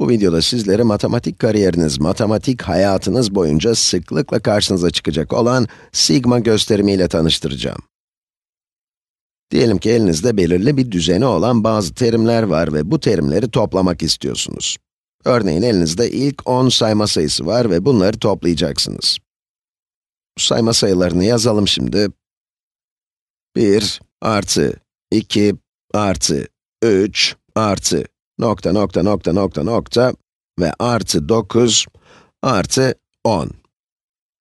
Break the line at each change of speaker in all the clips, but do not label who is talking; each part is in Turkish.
Bu videoda sizlere matematik kariyeriniz, matematik hayatınız boyunca sıklıkla karşınıza çıkacak olan sigma gösterimiyle tanıştıracağım. Diyelim ki elinizde belirli bir düzeni olan bazı terimler var ve bu terimleri toplamak istiyorsunuz. Örneğin elinizde ilk 10 sayma sayısı var ve bunları toplayacaksınız. Bu sayma sayılarını yazalım şimdi. 1 artı 2 artı 3 artı nokta nokta nokta nokta nokta ve artı 9 artı 10.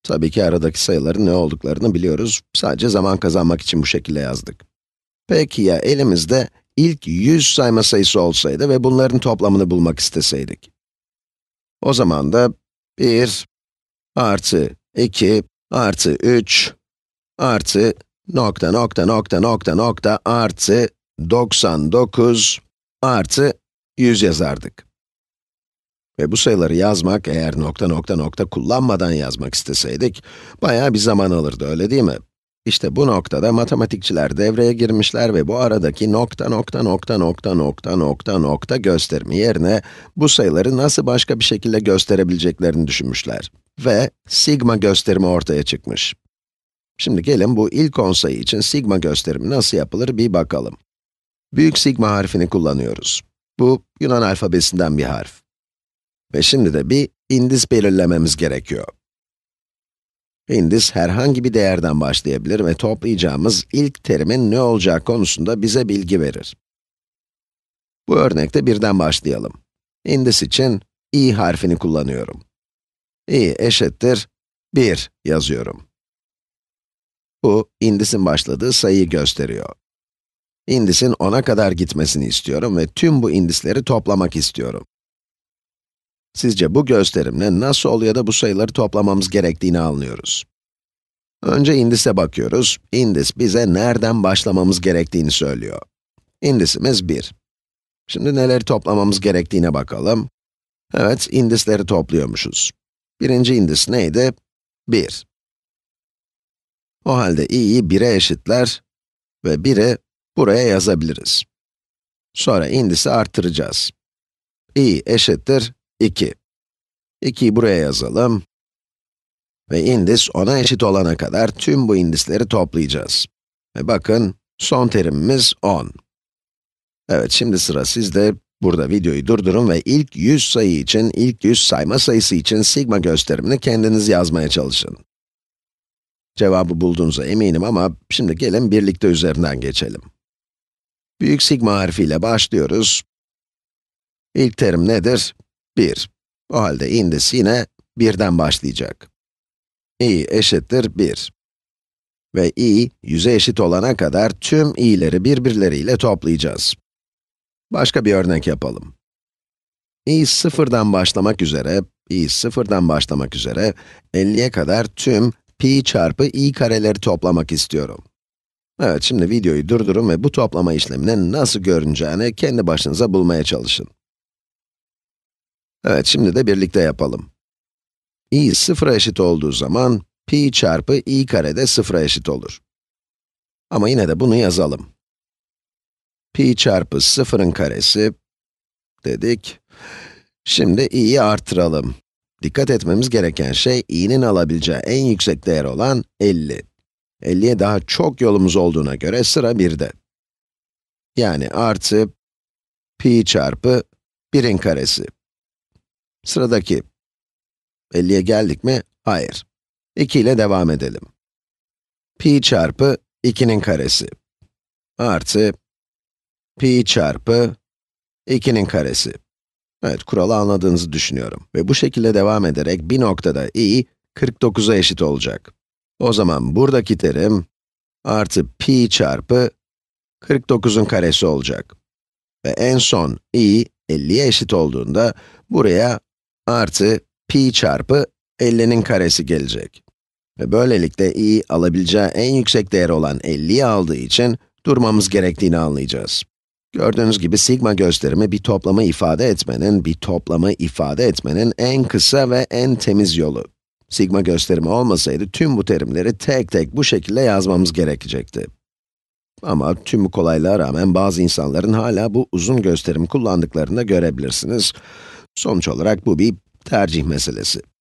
Tabii ki aradaki sayıların ne olduklarını biliyoruz. Sadece zaman kazanmak için bu şekilde yazdık. Peki ya elimizde ilk 100 sayma sayısı olsaydı ve bunların toplamını bulmak isteseydik? O zaman da 1 artı 2 artı 3 artı nokta nokta nokta nokta nokta artı 99 artı 100 yazardık. Ve bu sayıları yazmak, eğer nokta nokta nokta kullanmadan yazmak isteseydik, bayağı bir zaman alırdı, öyle değil mi? İşte bu noktada matematikçiler devreye girmişler ve bu aradaki nokta nokta nokta nokta nokta nokta nokta gösterimi yerine bu sayıları nasıl başka bir şekilde gösterebileceklerini düşünmüşler. Ve sigma gösterimi ortaya çıkmış. Şimdi gelin bu ilk 10 sayı için sigma gösterimi nasıl yapılır bir bakalım. Büyük sigma harfini kullanıyoruz. Bu Yunan alfabesinden bir harf. Ve şimdi de bir indis belirlememiz gerekiyor. İndis herhangi bir değerden başlayabilir ve toplayacağımız ilk terimin ne olacağı konusunda bize bilgi verir. Bu örnekte birden başlayalım. İndis için i harfini kullanıyorum. i eşittir 1 yazıyorum. Bu, indisin başladığı sayıyı gösteriyor. İndisin 10'a kadar gitmesini istiyorum ve tüm bu indisleri toplamak istiyorum. Sizce bu gösterimle nasıl oluyor da bu sayıları toplamamız gerektiğini anlıyoruz. Önce indise bakıyoruz. İndis bize nereden başlamamız gerektiğini söylüyor. İndisimiz 1. Şimdi neleri toplamamız gerektiğine bakalım. Evet, indisleri topluyormuşuz. Birinci indis neydi? 1. O halde i'yi 1'e eşitler ve 1'i Buraya yazabiliriz. Sonra indisi arttıracağız. i eşittir 2. 2'yi buraya yazalım. Ve indis 10'a eşit olana kadar tüm bu indisleri toplayacağız. Ve bakın, son terimimiz 10. Evet, şimdi sıra sizde. Burada videoyu durdurun ve ilk 100 sayı için, ilk 100 sayma sayısı için sigma gösterimini kendiniz yazmaya çalışın. Cevabı bulduğunuza eminim ama şimdi gelin birlikte üzerinden geçelim. Büyük sigma harfiyle başlıyoruz. İlk terim nedir? 1. O halde indis yine 1'den başlayacak. i eşittir 1. Ve i, 100'e eşit olana kadar tüm i'leri birbirleriyle toplayacağız. Başka bir örnek yapalım. i sıfırdan başlamak üzere, i sıfırdan başlamak üzere, 50'ye kadar tüm pi çarpı i kareleri toplamak istiyorum. Evet, şimdi videoyu durdurun ve bu toplama işleminin nasıl görüneceğini kendi başınıza bulmaya çalışın. Evet, şimdi de birlikte yapalım. i sıfıra eşit olduğu zaman, pi çarpı i kare de sıfıra eşit olur. Ama yine de bunu yazalım. pi çarpı sıfırın karesi dedik. Şimdi i'yi artıralım. Dikkat etmemiz gereken şey, i'nin alabileceği en yüksek değer olan 50. 50'ye daha çok yolumuz olduğuna göre sıra 1'de. Yani artı pi çarpı 1'in karesi. Sıradaki. 50'ye geldik mi? Hayır. 2 ile devam edelim. pi çarpı 2'nin karesi artı pi çarpı 2'nin karesi. Evet, kuralı anladığınızı düşünüyorum. Ve bu şekilde devam ederek bir noktada i, 49'a eşit olacak. O zaman buradaki terim artı pi çarpı 49'un karesi olacak. Ve en son i 50'ye eşit olduğunda buraya artı pi çarpı 50'nin karesi gelecek. Ve böylelikle i alabileceği en yüksek değer olan 50'yi aldığı için durmamız gerektiğini anlayacağız. Gördüğünüz gibi sigma gösterimi bir toplamı ifade etmenin, bir toplamı ifade etmenin en kısa ve en temiz yolu. Sigma gösterimi olmasaydı tüm bu terimleri tek tek bu şekilde yazmamız gerekecekti. Ama tüm bu kolaylığa rağmen bazı insanların hala bu uzun gösterim kullandıklarını da görebilirsiniz. Sonuç olarak bu bir tercih meselesi.